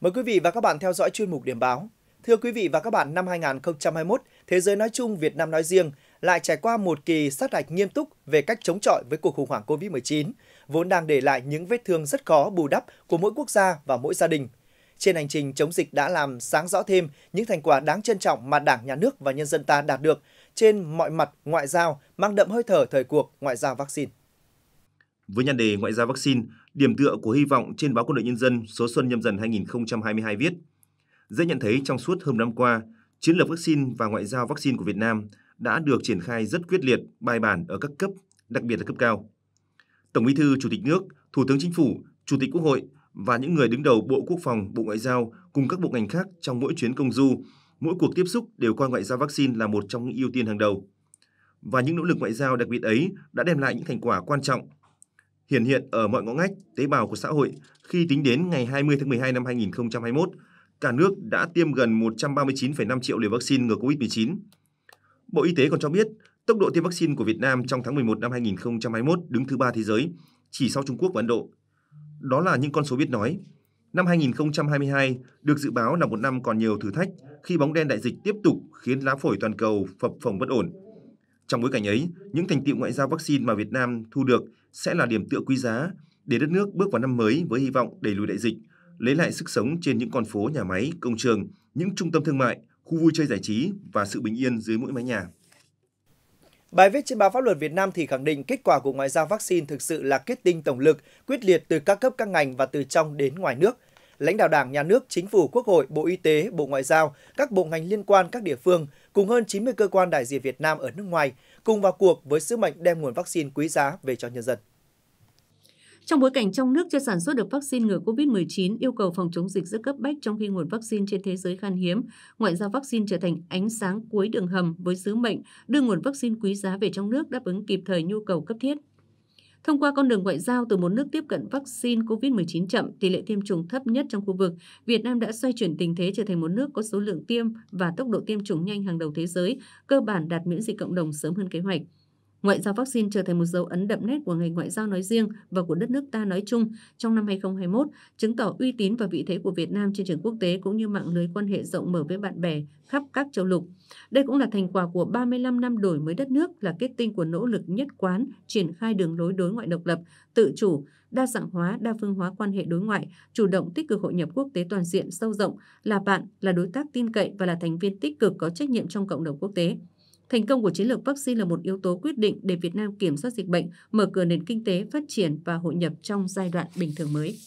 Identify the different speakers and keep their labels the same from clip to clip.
Speaker 1: Mời quý vị và các bạn theo dõi chuyên mục điểm báo. Thưa quý vị và các bạn, năm 2021, thế giới nói chung, Việt Nam nói riêng lại trải qua một kỳ sát hạch nghiêm túc về cách chống chọi với cuộc khủng hoảng COVID-19, vốn đang để lại những vết thương rất khó bù đắp của mỗi quốc gia và mỗi gia đình. Trên hành trình chống dịch đã làm sáng rõ thêm những thành quả đáng trân trọng mà Đảng, Nhà nước và nhân dân ta đạt được trên mọi mặt ngoại giao, mang đậm hơi
Speaker 2: thở thời cuộc ngoại giao vaccine. Với nhan đề ngoại giao vaccine, Điểm tựa của hy vọng trên báo Quân đội Nhân dân số xuân nhâm dần 2022 viết, dễ nhận thấy trong suốt hơn năm qua, chiến lược vaccine và ngoại giao vaccine của Việt Nam đã được triển khai rất quyết liệt, bài bản ở các cấp, đặc biệt là cấp cao. Tổng Bí thư, Chủ tịch nước, Thủ tướng Chính phủ, Chủ tịch Quốc hội và những người đứng đầu Bộ Quốc phòng, Bộ Ngoại giao cùng các bộ ngành khác trong mỗi chuyến công du, mỗi cuộc tiếp xúc đều coi ngoại giao vaccine là một trong những ưu tiên hàng đầu. Và những nỗ lực ngoại giao đặc biệt ấy đã đem lại những thành quả quan trọng hiện hiện ở mọi ngõ ngách, tế bào của xã hội khi tính đến ngày 20 tháng 12 năm 2021, cả nước đã tiêm gần 139,5 triệu liều vaccine ngừa COVID-19. Bộ Y tế còn cho biết, tốc độ tiêm vaccine của Việt Nam trong tháng 11 năm 2021 đứng thứ ba thế giới, chỉ sau Trung Quốc và Ấn Độ. Đó là những con số biết nói. Năm 2022 được dự báo là một năm còn nhiều thử thách khi bóng đen đại dịch tiếp tục khiến lá phổi toàn cầu phập phồng bất ổn. Trong bối cảnh ấy, những thành tiệu ngoại giao vaccine mà Việt Nam thu được sẽ là điểm tựa quý giá để đất nước bước vào năm mới với hy vọng đẩy lùi đại dịch, lấy lại sức sống trên những con phố nhà máy, công trường, những trung tâm thương mại, khu vui chơi giải trí và sự bình yên dưới mỗi mái nhà. Bài viết trên báo Pháp luật
Speaker 1: Việt Nam thì khẳng định kết quả của ngoại giao vaccine thực sự là kết tinh tổng lực, quyết liệt từ các cấp các ngành và từ trong đến ngoài nước. Lãnh đạo Đảng, Nhà nước, Chính phủ, Quốc hội, Bộ Y tế, Bộ Ngoại giao, các bộ ngành liên quan các địa phương cùng hơn 90 cơ quan đại diện Việt Nam ở nước ngoài cùng vào cuộc với sứ mệnh đem nguồn vaccine quý giá về cho nhân dân.
Speaker 3: Trong bối cảnh trong nước chưa sản xuất được vaccine ngừa COVID-19, yêu cầu phòng chống dịch rất cấp bách trong khi nguồn vaccine trên thế giới khan hiếm, ngoại giao vaccine trở thành ánh sáng cuối đường hầm với sứ mệnh đưa nguồn vaccine quý giá về trong nước đáp ứng kịp thời nhu cầu cấp thiết. Thông qua con đường ngoại giao từ một nước tiếp cận vaccine COVID-19 chậm, tỷ lệ tiêm chủng thấp nhất trong khu vực, Việt Nam đã xoay chuyển tình thế trở thành một nước có số lượng tiêm và tốc độ tiêm chủng nhanh hàng đầu thế giới, cơ bản đạt miễn dịch cộng đồng sớm hơn kế hoạch. Ngoại giao vaccine trở thành một dấu ấn đậm nét của ngành ngoại giao nói riêng và của đất nước ta nói chung trong năm 2021, chứng tỏ uy tín và vị thế của Việt Nam trên trường quốc tế cũng như mạng lưới quan hệ rộng mở với bạn bè khắp các châu lục. Đây cũng là thành quả của 35 năm đổi mới đất nước là kết tinh của nỗ lực nhất quán triển khai đường lối đối ngoại độc lập, tự chủ, đa dạng hóa, đa phương hóa quan hệ đối ngoại, chủ động tích cực hội nhập quốc tế toàn diện sâu rộng, là bạn, là đối tác tin cậy và là thành viên tích cực có trách nhiệm trong cộng đồng quốc tế. Thành công của chiến lược vaccine là một yếu tố quyết định để Việt Nam kiểm soát dịch bệnh, mở cửa nền kinh tế, phát triển và hội nhập trong giai đoạn bình thường mới.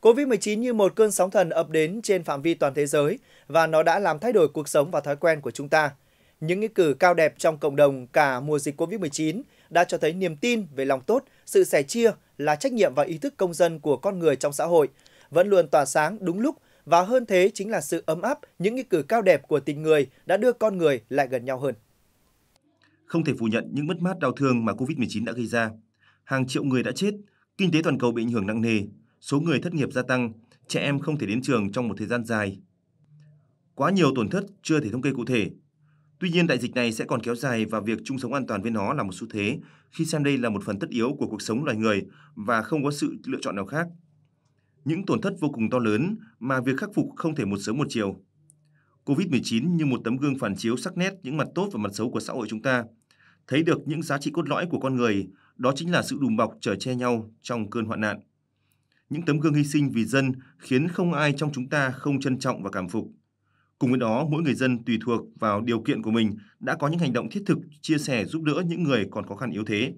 Speaker 1: COVID-19 như một cơn sóng thần ập đến trên phạm vi toàn thế giới và nó đã làm thay đổi cuộc sống và thói quen của chúng ta. Những nghĩa cử cao đẹp trong cộng đồng cả mùa dịch COVID-19 đã cho thấy niềm tin về lòng tốt, sự sẻ chia là trách nhiệm và ý thức công dân của con người trong xã hội, vẫn luôn tỏa sáng đúng lúc và hơn thế chính là sự ấm áp, những nghĩa cử cao
Speaker 2: đẹp của tình người đã đưa con người lại gần nhau hơn. Không thể phủ nhận những mất mát đau thương mà Covid-19 đã gây ra. Hàng triệu người đã chết, kinh tế toàn cầu bị ảnh hưởng nặng nề, số người thất nghiệp gia tăng, trẻ em không thể đến trường trong một thời gian dài. Quá nhiều tổn thất chưa thể thống kê cụ thể. Tuy nhiên đại dịch này sẽ còn kéo dài và việc chung sống an toàn với nó là một xu thế, khi xem đây là một phần tất yếu của cuộc sống loài người và không có sự lựa chọn nào khác những tổn thất vô cùng to lớn mà việc khắc phục không thể một sớm một chiều. Covid-19 như một tấm gương phản chiếu sắc nét những mặt tốt và mặt xấu của xã hội chúng ta, thấy được những giá trị cốt lõi của con người, đó chính là sự đùm bọc chở che nhau trong cơn hoạn nạn. Những tấm gương hy sinh vì dân khiến không ai trong chúng ta không trân trọng và cảm phục. Cùng với đó, mỗi người dân tùy thuộc vào điều kiện của mình đã có những hành động thiết thực chia sẻ giúp đỡ những người còn khó khăn yếu thế.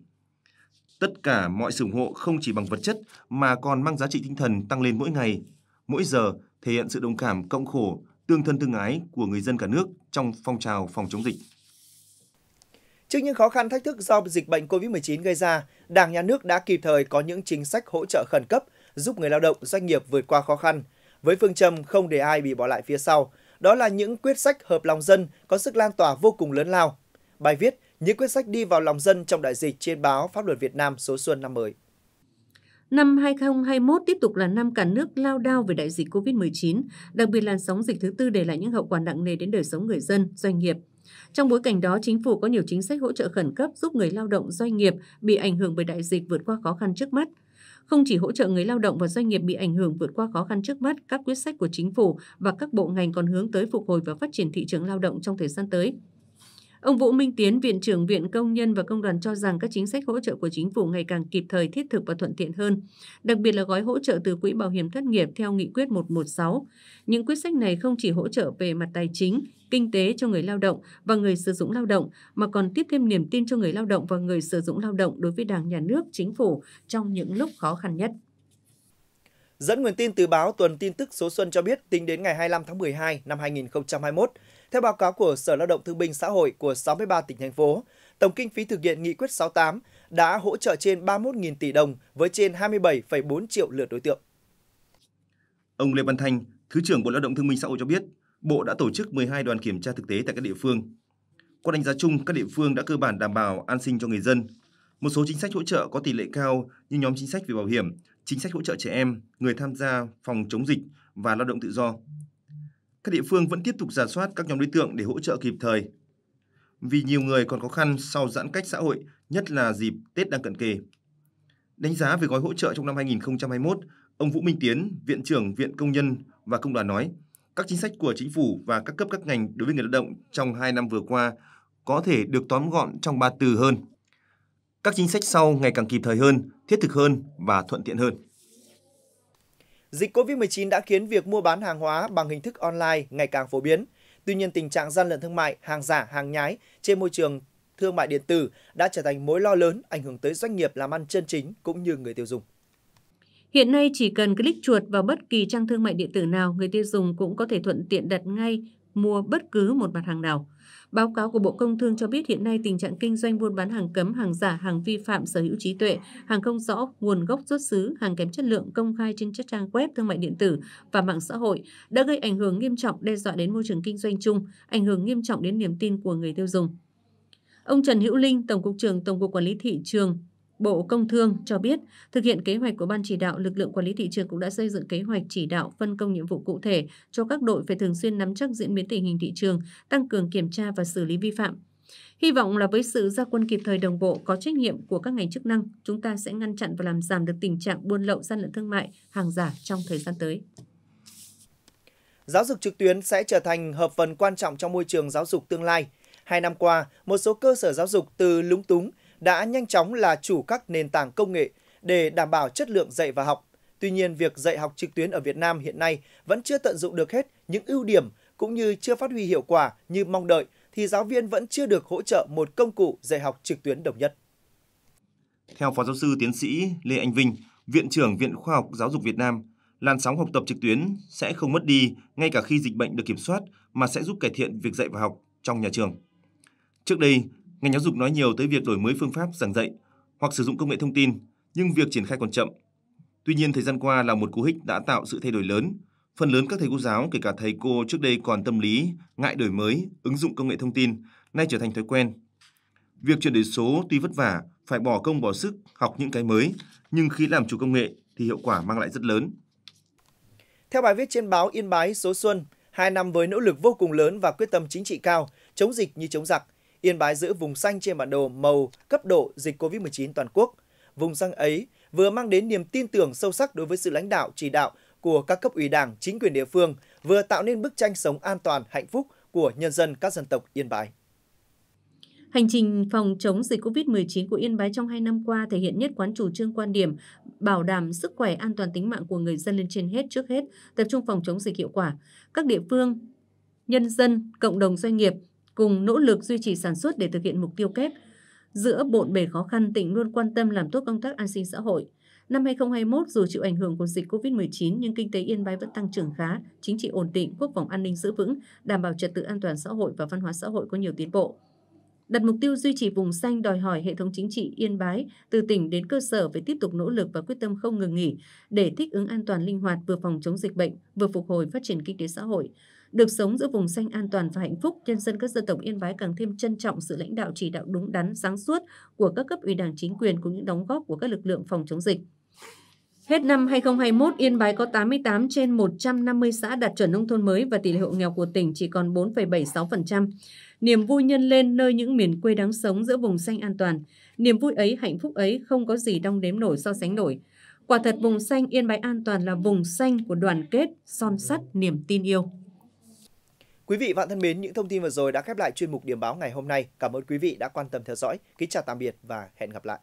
Speaker 2: Tất cả mọi sự ủng hộ không chỉ bằng vật chất mà còn mang giá trị tinh thần tăng lên mỗi ngày, mỗi giờ thể hiện sự đồng cảm cộng khổ, tương thân tương ái của người dân cả nước trong phong trào phòng chống dịch.
Speaker 1: Trước những khó khăn thách thức do dịch bệnh COVID-19 gây ra, Đảng nhà nước đã kịp thời có những chính sách hỗ trợ khẩn cấp giúp người lao động, doanh nghiệp vượt qua khó khăn với phương châm không để ai bị bỏ lại phía sau. Đó là những quyết sách hợp lòng dân có sức lan tỏa vô cùng lớn lao. Bài viết những quyết sách đi vào lòng dân trong đại dịch trên báo Pháp luật Việt Nam số xuân năm mới.
Speaker 3: Năm 2021 tiếp tục là năm cả nước lao đao về đại dịch COVID-19, đặc biệt làn sóng dịch thứ tư để lại những hậu quả nặng nề đến đời sống người dân, doanh nghiệp. Trong bối cảnh đó, chính phủ có nhiều chính sách hỗ trợ khẩn cấp giúp người lao động, doanh nghiệp bị ảnh hưởng bởi đại dịch vượt qua khó khăn trước mắt. Không chỉ hỗ trợ người lao động và doanh nghiệp bị ảnh hưởng vượt qua khó khăn trước mắt, các quyết sách của chính phủ và các bộ ngành còn hướng tới phục hồi và phát triển thị trường lao động trong thời gian tới. Ông Vũ Minh Tiến, Viện trưởng Viện Công nhân và Công đoàn cho rằng các chính sách hỗ trợ của chính phủ ngày càng kịp thời, thiết thực và thuận tiện hơn, đặc biệt là gói hỗ trợ từ Quỹ Bảo hiểm Thất nghiệp theo Nghị quyết 116. Những quyết sách này không chỉ hỗ trợ về mặt tài chính, kinh tế cho người lao động và người sử dụng lao động, mà còn tiếp thêm niềm tin cho người lao động và người sử dụng lao động đối với Đảng, Nhà nước, Chính phủ trong những lúc khó khăn nhất.
Speaker 1: Dẫn nguồn tin từ báo Tuần tin tức số Xuân cho biết tính đến ngày 25 tháng 12 năm 2021, theo báo cáo của Sở Lao động Thương binh Xã hội của 63 tỉnh thành phố, tổng kinh phí thực hiện nghị quyết 68 đã hỗ trợ trên 31.000 tỷ đồng với trên 27,4 triệu lượt đối tượng.
Speaker 2: Ông Lê Văn Thanh, Thứ trưởng Bộ Lao động Thương binh Xã hội cho biết, Bộ đã tổ chức 12 đoàn kiểm tra thực tế tại các địa phương. Qua đánh giá chung, các địa phương đã cơ bản đảm bảo an sinh cho người dân. Một số chính sách hỗ trợ có tỷ lệ cao như nhóm chính sách về bảo hiểm, chính sách hỗ trợ trẻ em, người tham gia phòng chống dịch và lao động tự do các địa phương vẫn tiếp tục giả soát các nhóm đối tượng để hỗ trợ kịp thời. Vì nhiều người còn khó khăn sau giãn cách xã hội, nhất là dịp Tết đang cận kề. Đánh giá về gói hỗ trợ trong năm 2021, ông Vũ Minh Tiến, Viện trưởng Viện Công nhân và Công đoàn nói, các chính sách của chính phủ và các cấp các ngành đối với người lao động trong 2 năm vừa qua có thể được tóm gọn trong ba từ hơn. Các chính sách sau ngày càng kịp thời hơn, thiết thực hơn và thuận tiện hơn.
Speaker 1: Dịch COVID-19 đã khiến việc mua bán hàng hóa bằng hình thức online ngày càng phổ biến. Tuy nhiên, tình trạng gian lận thương mại, hàng giả, hàng nhái trên môi trường thương mại điện tử đã trở thành mối lo lớn ảnh hưởng tới doanh nghiệp làm ăn chân chính cũng như người tiêu dùng.
Speaker 3: Hiện nay chỉ cần click chuột vào bất kỳ trang thương mại điện tử nào, người tiêu dùng cũng có thể thuận tiện đặt ngay mua bất cứ một mặt hàng nào. Báo cáo của Bộ Công Thương cho biết hiện nay tình trạng kinh doanh buôn bán hàng cấm, hàng giả, hàng vi phạm sở hữu trí tuệ, hàng không rõ nguồn gốc xuất xứ, hàng kém chất lượng công khai trên các trang web thương mại điện tử và mạng xã hội đã gây ảnh hưởng nghiêm trọng đe dọa đến môi trường kinh doanh chung, ảnh hưởng nghiêm trọng đến niềm tin của người tiêu dùng. Ông Trần Hữu Linh, Tổng cục trưởng Tổng cục Quản lý thị trường Bộ Công Thương cho biết, thực hiện kế hoạch của Ban chỉ đạo, lực lượng quản lý thị trường cũng đã xây dựng kế hoạch chỉ đạo phân công nhiệm vụ cụ thể cho các đội phải thường xuyên nắm chắc diễn biến tình hình thị trường, tăng cường kiểm tra và xử lý vi phạm. Hy vọng là với sự gia quân kịp thời đồng bộ có trách nhiệm của các ngành chức năng, chúng ta sẽ ngăn chặn và làm giảm được tình trạng buôn lậu gian lận thương mại, hàng giả trong thời gian tới.
Speaker 1: Giáo dục trực tuyến sẽ trở thành hợp phần quan trọng trong môi trường giáo dục tương lai. Hai năm qua, một số cơ sở giáo dục từ lúng túng đã nhanh chóng là chủ các nền tảng công nghệ để đảm bảo chất lượng dạy và học. Tuy nhiên, việc dạy học trực tuyến ở Việt Nam hiện nay vẫn chưa tận dụng được hết những ưu điểm cũng như chưa phát huy hiệu quả như mong đợi thì giáo viên vẫn chưa được hỗ trợ một công cụ dạy học trực tuyến đồng nhất.
Speaker 2: Theo Phó Giáo sư Tiến sĩ Lê Anh Vinh, Viện trưởng Viện Khoa học Giáo dục Việt Nam, làn sóng học tập trực tuyến sẽ không mất đi ngay cả khi dịch bệnh được kiểm soát mà sẽ giúp cải thiện việc dạy và học trong nhà trường. Trước đây, Ngành giáo dục nói nhiều tới việc đổi mới phương pháp giảng dạy hoặc sử dụng công nghệ thông tin, nhưng việc triển khai còn chậm. Tuy nhiên, thời gian qua là một cú hích đã tạo sự thay đổi lớn. Phần lớn các thầy cô giáo, kể cả thầy cô trước đây còn tâm lý, ngại đổi mới, ứng dụng công nghệ thông tin, nay trở thành thói quen. Việc chuyển đổi số tuy vất vả, phải bỏ công bỏ sức học những cái mới, nhưng khi làm chủ công nghệ thì hiệu quả mang lại rất lớn.
Speaker 1: Theo bài viết trên báo Yên Bái số xuân, hai năm với nỗ lực vô cùng lớn và quyết tâm chính trị cao, chống dịch như chống giặc, Yên Bái giữ vùng xanh trên bản đồ màu cấp độ dịch COVID-19 toàn quốc. Vùng xanh ấy vừa mang đến niềm tin tưởng sâu sắc đối với sự lãnh đạo, chỉ đạo của các cấp ủy đảng, chính quyền địa phương, vừa tạo nên bức tranh sống an toàn, hạnh phúc của nhân dân các dân tộc Yên Bái.
Speaker 3: Hành trình phòng chống dịch COVID-19 của Yên Bái trong 2 năm qua thể hiện nhất quán chủ trương quan điểm bảo đảm sức khỏe an toàn tính mạng của người dân lên trên hết trước hết, tập trung phòng chống dịch hiệu quả. Các địa phương, nhân dân, cộng đồng doanh nghiệp cùng nỗ lực duy trì sản xuất để thực hiện mục tiêu kép. Giữa bộn bề khó khăn, tỉnh luôn quan tâm làm tốt công tác an sinh xã hội. Năm 2021, dù chịu ảnh hưởng của dịch COVID-19 nhưng kinh tế Yên Bái vẫn tăng trưởng khá, chính trị ổn định, quốc phòng an ninh giữ vững, đảm bảo trật tự an toàn xã hội và văn hóa xã hội có nhiều tiến bộ. Đặt mục tiêu duy trì vùng xanh đòi hỏi hệ thống chính trị Yên Bái từ tỉnh đến cơ sở phải tiếp tục nỗ lực và quyết tâm không ngừng nghỉ để thích ứng an toàn linh hoạt vừa phòng chống dịch bệnh, vừa phục hồi phát triển kinh tế xã hội. Được sống giữa vùng xanh an toàn và hạnh phúc, nhân dân các dân tộc Yên Bái càng thêm trân trọng sự lãnh đạo chỉ đạo đúng đắn, sáng suốt của các cấp ủy đảng chính quyền cũng những đóng góp của các lực lượng phòng chống dịch. Hết năm 2021, Yên Bái có 88 trên 150 xã đạt chuẩn nông thôn mới và tỷ lệ hộ nghèo của tỉnh chỉ còn 4,76%. Niềm vui nhân lên nơi những miền quê đáng sống giữa vùng xanh an toàn. Niềm vui ấy, hạnh phúc ấy không có gì đong đếm nổi so sánh nổi. Quả thật vùng xanh Yên Bái an toàn là vùng xanh của đoàn kết, son sắt, niềm tin yêu.
Speaker 1: Quý vị và thân mến, những thông tin vừa rồi đã khép lại chuyên mục điểm báo ngày hôm nay. Cảm ơn quý vị đã quan tâm theo dõi. Kính chào tạm biệt và hẹn gặp lại.